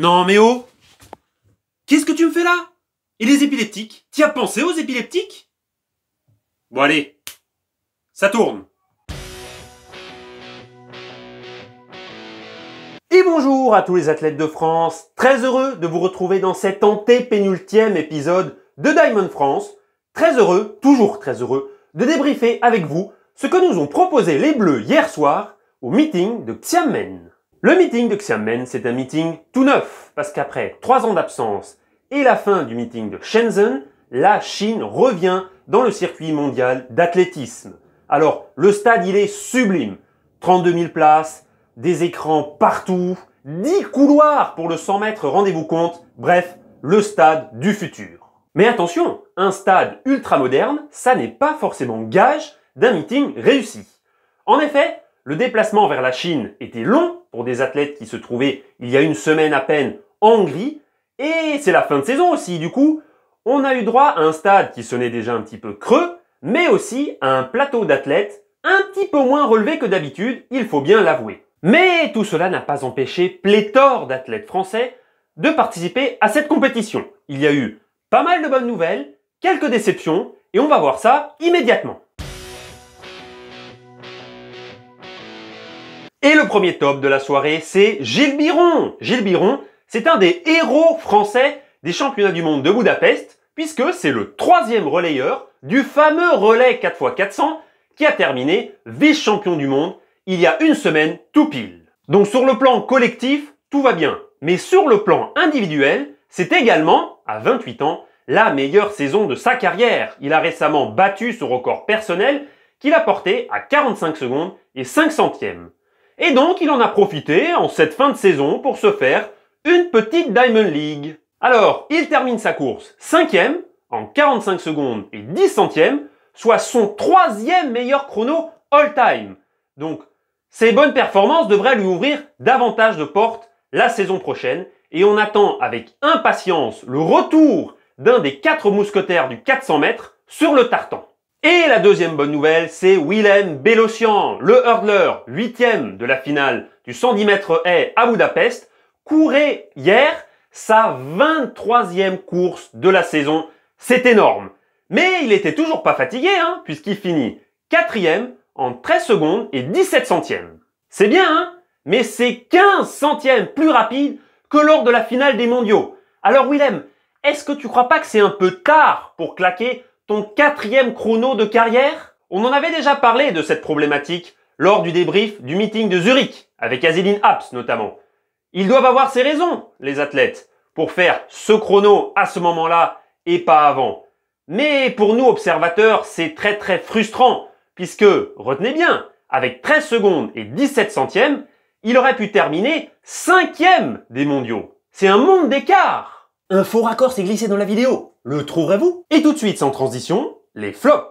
Non mais oh Qu'est-ce que tu me fais là Et les épileptiques Tu as pensé aux épileptiques Bon allez, ça tourne Et bonjour à tous les athlètes de France, très heureux de vous retrouver dans cet pénultième épisode de Diamond France, très heureux, toujours très heureux, de débriefer avec vous ce que nous ont proposé les Bleus hier soir au meeting de Xiamen. Le meeting de Xiamen, c'est un meeting tout neuf, parce qu'après trois ans d'absence et la fin du meeting de Shenzhen, la Chine revient dans le circuit mondial d'athlétisme. Alors, le stade, il est sublime. 32 000 places, des écrans partout, 10 couloirs pour le 100 mètres, rendez-vous compte. Bref, le stade du futur. Mais attention, un stade ultra moderne, ça n'est pas forcément gage d'un meeting réussi. En effet, le déplacement vers la Chine était long pour des athlètes qui se trouvaient il y a une semaine à peine en Hongrie, et c'est la fin de saison aussi, du coup, on a eu droit à un stade qui sonnait déjà un petit peu creux, mais aussi à un plateau d'athlètes un petit peu moins relevé que d'habitude, il faut bien l'avouer. Mais tout cela n'a pas empêché pléthore d'athlètes français de participer à cette compétition. Il y a eu pas mal de bonnes nouvelles, quelques déceptions, et on va voir ça immédiatement. Et le premier top de la soirée, c'est Gilles Biron. Gilles Biron, c'est un des héros français des championnats du monde de Budapest, puisque c'est le troisième relayeur du fameux relais 4x400 qui a terminé vice-champion du monde il y a une semaine tout pile. Donc sur le plan collectif, tout va bien. Mais sur le plan individuel, c'est également, à 28 ans, la meilleure saison de sa carrière. Il a récemment battu son record personnel qu'il a porté à 45 secondes et 5 centièmes. Et donc il en a profité en cette fin de saison pour se faire une petite Diamond League. Alors, il termine sa course cinquième en 45 secondes et 10 centièmes, soit son troisième meilleur chrono all-time. Donc, ses bonnes performances devraient lui ouvrir davantage de portes la saison prochaine et on attend avec impatience le retour d'un des quatre mousquetaires du 400 mètres sur le tartan. Et la deuxième bonne nouvelle, c'est Willem Bellossian, le hurdleur, huitième de la finale du 110 mètres haies à Budapest, courait hier sa 23e course de la saison. C'est énorme. Mais il était toujours pas fatigué, hein, puisqu'il finit quatrième en 13 secondes et 17 centièmes. C'est bien, hein, Mais c'est 15 centièmes plus rapide que lors de la finale des mondiaux. Alors Willem, est-ce que tu crois pas que c'est un peu tard pour claquer ton quatrième chrono de carrière On en avait déjà parlé de cette problématique lors du débrief du meeting de Zurich, avec Azedine Apps notamment. Ils doivent avoir ses raisons, les athlètes, pour faire ce chrono à ce moment-là et pas avant. Mais pour nous observateurs, c'est très très frustrant, puisque, retenez bien, avec 13 secondes et 17 centièmes, il aurait pu terminer cinquième des mondiaux. C'est un monde d'écart Un faux raccord s'est glissé dans la vidéo le trouverez-vous Et tout de suite, sans transition, les flops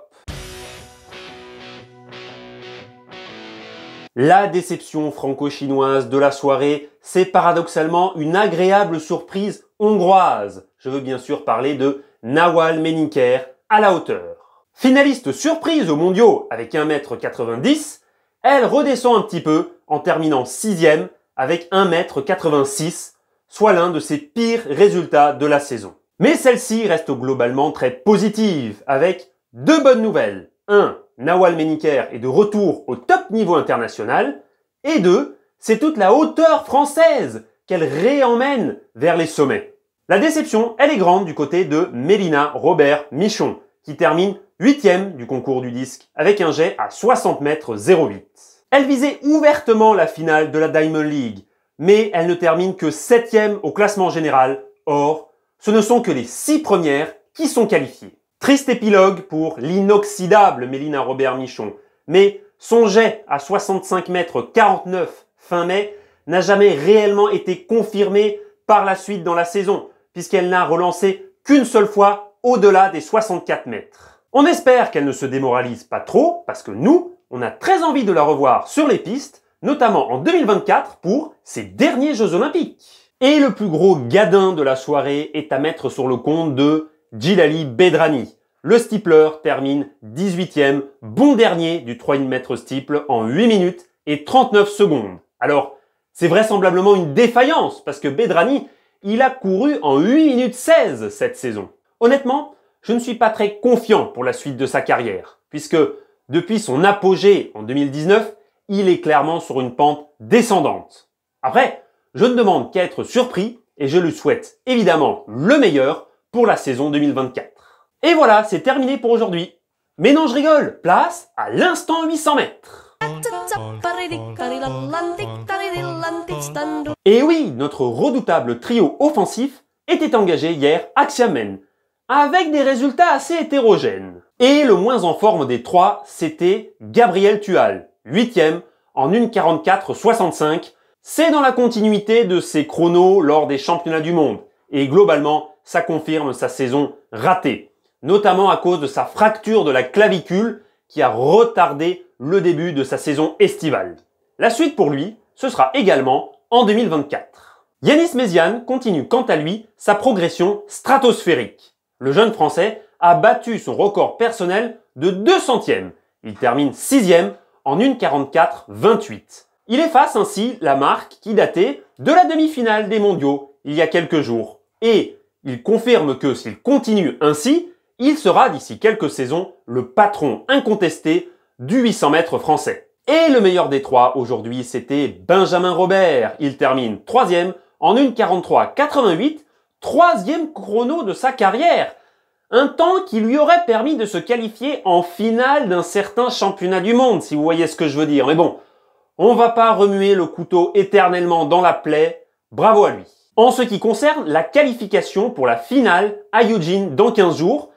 La déception franco-chinoise de la soirée, c'est paradoxalement une agréable surprise hongroise. Je veux bien sûr parler de Nawal Meninker à la hauteur. Finaliste surprise aux mondiaux avec 1m90, elle redescend un petit peu en terminant sixième avec 1m86, soit l'un de ses pires résultats de la saison. Mais celle-ci reste globalement très positive, avec deux bonnes nouvelles. 1. Nawal Meniker est de retour au top niveau international. Et 2. C'est toute la hauteur française qu'elle réemmène vers les sommets. La déception, elle est grande du côté de Mélina Robert Michon, qui termine huitième du concours du disque, avec un jet à 60 mètres 08. Elle visait ouvertement la finale de la Diamond League, mais elle ne termine que septième au classement général. Or, ce ne sont que les six premières qui sont qualifiées. Triste épilogue pour l'inoxydable Mélina Robert Michon, mais son jet à 65 mètres 49 fin mai n'a jamais réellement été confirmé par la suite dans la saison, puisqu'elle n'a relancé qu'une seule fois au-delà des 64 mètres. On espère qu'elle ne se démoralise pas trop, parce que nous, on a très envie de la revoir sur les pistes, notamment en 2024 pour ses derniers Jeux olympiques. Et le plus gros gadin de la soirée est à mettre sur le compte de Djilali Bedrani. Le stippler termine 18 e bon dernier du 3, mètre stipple en 8 minutes et 39 secondes. Alors, c'est vraisemblablement une défaillance parce que Bedrani, il a couru en 8 minutes 16 cette saison. Honnêtement, je ne suis pas très confiant pour la suite de sa carrière puisque depuis son apogée en 2019, il est clairement sur une pente descendante. Après, je ne demande qu'à être surpris et je lui souhaite évidemment le meilleur pour la saison 2024. Et voilà, c'est terminé pour aujourd'hui. Mais non, je rigole, place à l'instant 800 mètres. Et oui, notre redoutable trio offensif était engagé hier à Xiamen, avec des résultats assez hétérogènes. Et le moins en forme des trois, c'était Gabriel Tual, 8 en 1.44.65, c'est dans la continuité de ses chronos lors des championnats du monde. Et globalement, ça confirme sa saison ratée. Notamment à cause de sa fracture de la clavicule qui a retardé le début de sa saison estivale. La suite pour lui, ce sera également en 2024. Yanis Mézian continue quant à lui sa progression stratosphérique. Le jeune français a battu son record personnel de 2 centièmes. Il termine 6 en 1.44.28. Il efface ainsi la marque qui datait de la demi-finale des mondiaux il y a quelques jours. Et il confirme que s'il continue ainsi, il sera d'ici quelques saisons le patron incontesté du 800 mètres français. Et le meilleur des trois aujourd'hui, c'était Benjamin Robert. Il termine troisième en 1.43.88, troisième chrono de sa carrière. Un temps qui lui aurait permis de se qualifier en finale d'un certain championnat du monde, si vous voyez ce que je veux dire. Mais bon, on va pas remuer le couteau éternellement dans la plaie. Bravo à lui. En ce qui concerne la qualification pour la finale à Eugene dans 15 jours,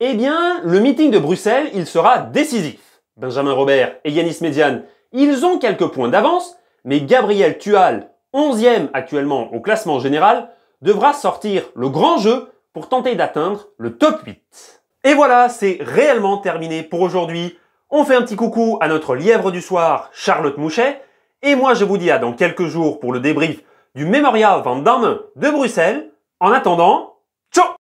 eh bien, le meeting de Bruxelles, il sera décisif. Benjamin Robert et Yanis Median, ils ont quelques points d'avance, mais Gabriel Tual, 11e actuellement au classement général, devra sortir le grand jeu pour tenter d'atteindre le top 8. Et voilà, c'est réellement terminé pour aujourd'hui. On fait un petit coucou à notre lièvre du soir, Charlotte Mouchet. Et moi, je vous dis à dans quelques jours pour le débrief du mémorial Van Damme de Bruxelles. En attendant, ciao